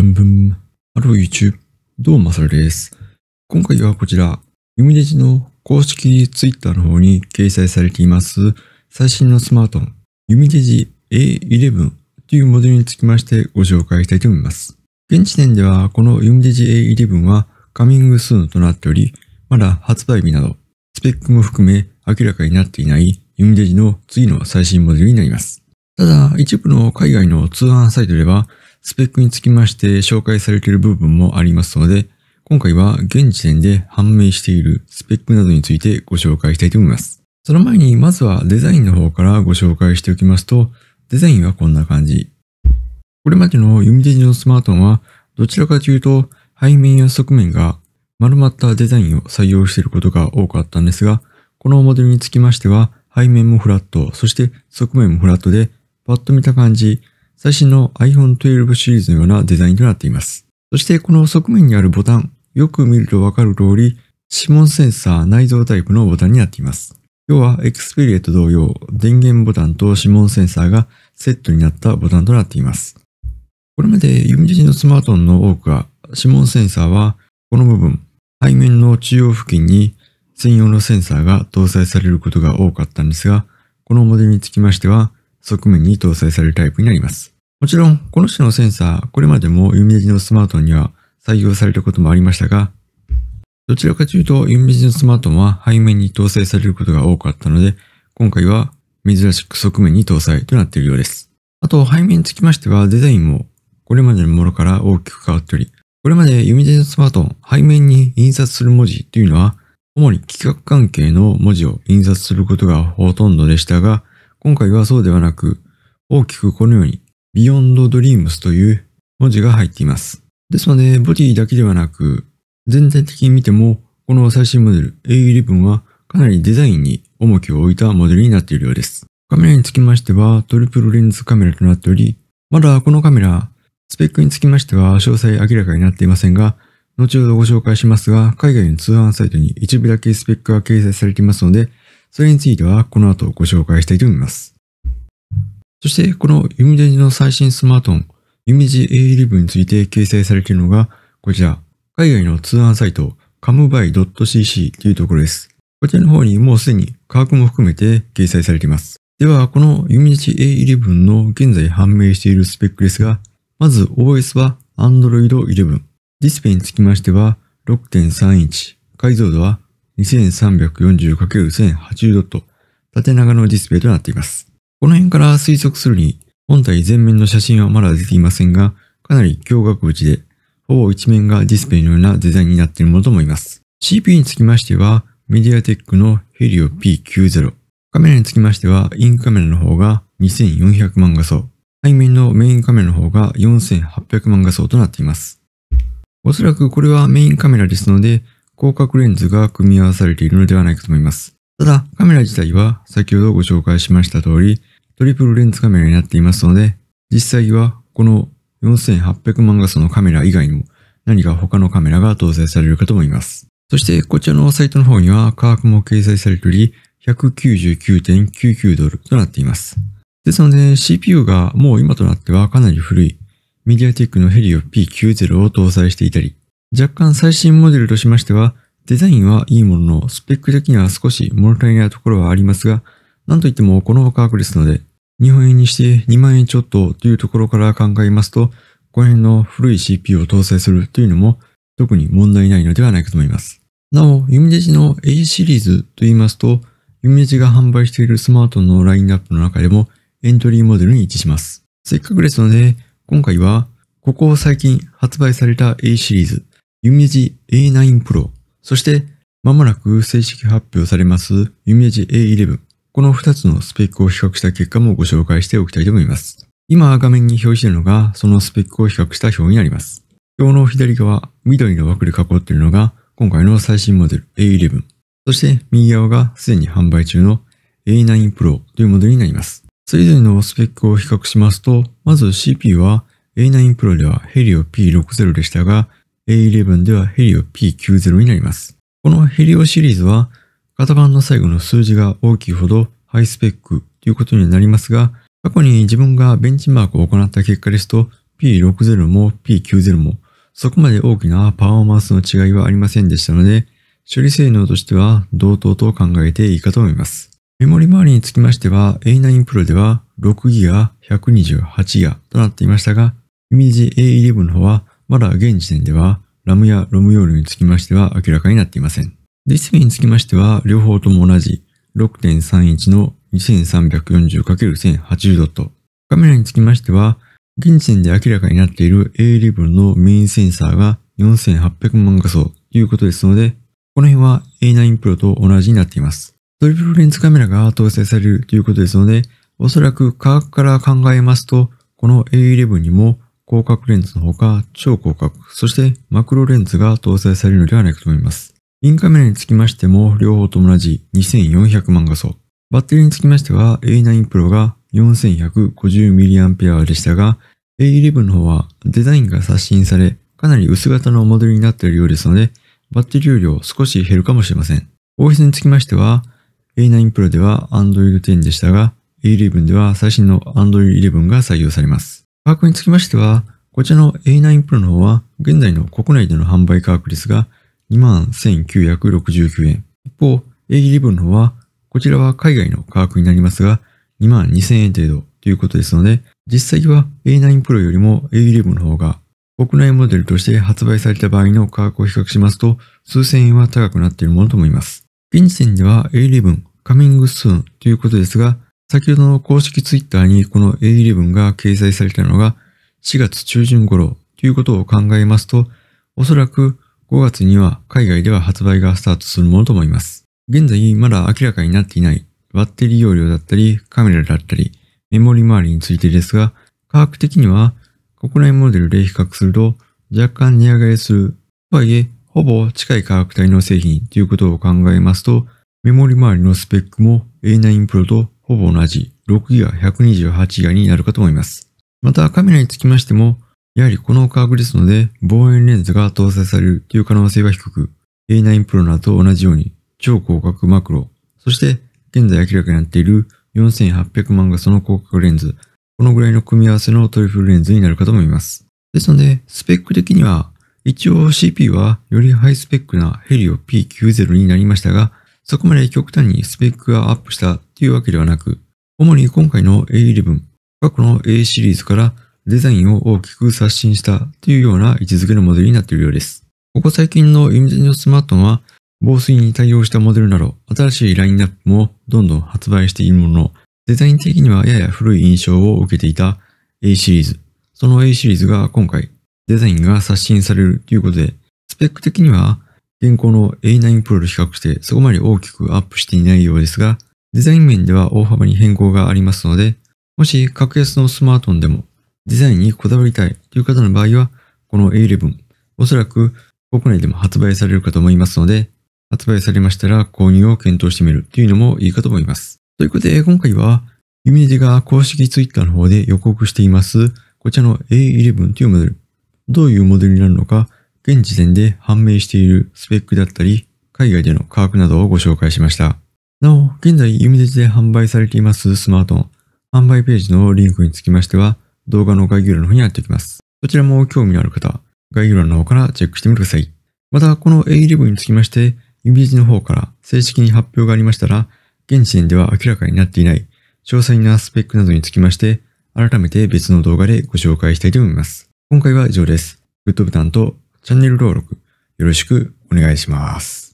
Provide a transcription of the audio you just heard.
ブンブン。ハロー YouTube。どうも、まさるです。今回はこちら、ユミデジの公式 Twitter の方に掲載されています最新のスマートフォン、ユミデジ A11 というモデルにつきましてご紹介したいと思います。現時点ではこのユミデジ A11 はカミングスーンとなっており、まだ発売日など、スペックも含め明らかになっていないユミデジの次の最新モデルになります。ただ、一部の海外の通販サイトではスペックにつきまして紹介されている部分もありますので、今回は現時点で判明しているスペックなどについてご紹介したいと思います。その前にまずはデザインの方からご紹介しておきますと、デザインはこんな感じ。これまでのみ手地のスマートフォンはどちらかというと背面や側面が丸まったデザインを採用していることが多かったんですが、このモデルにつきましては背面もフラット、そして側面もフラットで、パッと見た感じ、最新の iPhone 12シリーズのようなデザインとなっています。そしてこの側面にあるボタン、よく見るとわかる通り、指紋センサー内蔵タイプのボタンになっています。要は Xperia と同様、電源ボタンと指紋センサーがセットになったボタンとなっています。これまで弓自身のスマートフォンの多くは、指紋センサーはこの部分、背面の中央付近に専用のセンサーが搭載されることが多かったんですが、このモデルにつきましては、側面に搭載されるタイプになります。もちろん、この種のセンサー、これまでも弓ネジのスマートには採用されたこともありましたが、どちらかというと、弓ネジのスマートは背面に搭載されることが多かったので、今回は珍しく側面に搭載となっているようです。あと、背面につきましては、デザインもこれまでのものから大きく変わっており、これまで弓ネジのスマート、ン、背面に印刷する文字というのは、主に企画関係の文字を印刷することがほとんどでしたが、今回はそうではなく、大きくこのように Beyond Dreams という文字が入っています。ですので、ボディだけではなく、全体的に見ても、この最新モデル A11 はかなりデザインに重きを置いたモデルになっているようです。カメラにつきましてはトリプルレンズカメラとなっており、まだこのカメラ、スペックにつきましては詳細明らかになっていませんが、後ほどご紹介しますが、海外の通販サイトに一部だけスペックが掲載されていますので、それについてはこの後ご紹介したいと思います。そしてこのユミデジの最新スマートフォン、ユミジ A11 について掲載されているのがこちら、海外の通販サイト c o m b y c c というところです。こちらの方にもうすでに価格も含めて掲載されています。では、このユミジ A11 の現在判明しているスペックですが、まず OS は Android 11。ディスプレイにつきましては6.3インチ、解像度は 2340×1080 ドット、縦長のディスプレイとなっています。この辺から推測するに、本体全面の写真はまだ出ていませんが、かなり驚愕ちで、ほぼ一面がディスプレイのようなデザインになっているものと思います。CPU につきましては、メディアテックのヘリオ P90。カメラにつきましては、インカメラの方が2400万画素。背面のメインカメラの方が4800万画素となっています。おそらくこれはメインカメラですので、広角レンズが組み合わされているのではないかと思います。ただ、カメラ自体は先ほどご紹介しました通り、トリプルレンズカメラになっていますので、実際はこの4800万画素のカメラ以外にも何か他のカメラが搭載されるかと思います。そしてこちらのサイトの方には価格も掲載されており、199.99ドルとなっています。ですので CPU がもう今となってはかなり古い、メディアテックのヘリオ P90 を搭載していたり、若干最新モデルとしましては、デザインはいいものの、スペック的には少し物足りないところはありますが、なんといってもこの価格ですので、日本円にして2万円ちょっとというところから考えますと、この辺の古い CPU を搭載するというのも特に問題ないのではないかと思います。なお、ユミデジの A シリーズと言いますと、ユミデジが販売しているスマートのラインナップの中でもエントリーモデルに位置します。せっかくですので、今回は、ここ最近発売された A シリーズ、ユミジ A9 Pro、そしてまもなく正式発表されますユミジ A11。この2つのスペックを比較した結果もご紹介しておきたいと思います。今画面に表示しているのが、そのスペックを比較した表になります。表の左側、緑の枠で囲っているのが、今回の最新モデル A11。そして右側がすでに販売中の A9 Pro というモデルになります。それぞれのスペックを比較しますと、まず CPU は A9 Pro では Helio P60 でしたが、A11 ではヘリオ P90 になります。このヘリオシリーズは型番の最後の数字が大きいほどハイスペックということになりますが、過去に自分がベンチマークを行った結果ですと P60 も P90 もそこまで大きなパフォーマンスの違いはありませんでしたので、処理性能としては同等と考えていいかと思います。メモリ周りにつきましては A9 Pro では 6GB、128GB となっていましたが、イメージ A11 の方はまだ現時点では、ラムやロムヨールにつきましては明らかになっていません。ディスペにつきましては、両方とも同じ6.31の 2340×1080 ドット。カメラにつきましては、現時点で明らかになっている A11 のメインセンサーが4800万画素ということですので、この辺は A9 Pro と同じになっています。トリプルレンズカメラが搭載されるということですので、おそらく価格から考えますと、この A11 にも広角レンズのほか超広角、そしてマクロレンズが搭載されるのではないかと思います。インカメラにつきましても両方と同じ2400万画素。バッテリーにつきましては A9 Pro が 4150mAh でしたが A11 の方はデザインが刷新されかなり薄型のモデルになっているようですのでバッテリー容量少し減るかもしれません。OS につきましては A9 Pro では Android 10でしたが A11 では最新の Android 11が採用されます。価格につきましては、こちらの A9 Pro の方は、現在の国内での販売価格ですが、21,969円。一方、A11 の方は、こちらは海外の価格になりますが、22,000円程度ということですので、実際は A9 Pro よりも A11 の方が国内モデルとして発売された場合の価格を比較しますと、数千円は高くなっているものと思います。現時点では A11 カミングスーンということですが、先ほどの公式ツイッターにこの A11 が掲載されたのが4月中旬頃ということを考えますと、おそらく5月には海外では発売がスタートするものと思います。現在まだ明らかになっていないバッテリー容量だったりカメラだったりメモリ周りについてですが、科学的には国内モデルで比較すると若干値上がりする。とはいえ、ほぼ近い価格帯の製品ということを考えますと、メモリ周りのスペックも A9 Pro とほぼ同じ6ギガ128ギガになるかと思います。またカメラにつきましても、やはりこの価格ですので、望遠レンズが搭載されるという可能性は低く、A9 Pro などと同じように超広角マクロ、そして現在明らかになっている4800万画素の広角レンズ、このぐらいの組み合わせのトリフルレンズになるかと思います。ですので、スペック的には、一応 c p はよりハイスペックなヘリオ P90 になりましたが、そこまで極端にスペックがアップしたというわけではなく、主に今回の A11、過去の A シリーズからデザインを大きく刷新したというような位置づけのモデルになっているようです。ここ最近のインニオスマートンは防水に対応したモデルなど新しいラインナップもどんどん発売しているものの、デザイン的にはやや古い印象を受けていた A シリーズ。その A シリーズが今回デザインが刷新されるということで、スペック的には現行の A9 Pro と比較してそこまで大きくアップしていないようですが、デザイン面では大幅に変更がありますので、もし格安のスマートフォンでもデザインにこだわりたいという方の場合は、この A11、おそらく国内でも発売されるかと思いますので、発売されましたら購入を検討してみるというのもいいかと思います。ということで、今回は、ユミネジが公式 Twitter の方で予告しています、こちらの A11 というモデル。どういうモデルになるのか、現時点で判明しているスペックだったり、海外での価格などをご紹介しました。なお、現在デジで販売されていますスマートフォン、販売ページのリンクにつきましては、動画の概要欄の方に貼っておきます。そちらも興味のある方、概要欄の方からチェックしてみてください。また、この A11 につきまして、デジの方から正式に発表がありましたら、現時点では明らかになっていない詳細なスペックなどにつきまして、改めて別の動画でご紹介したいと思います。今回は以上です。グッドボタンとチャンネル登録よろしくお願いします。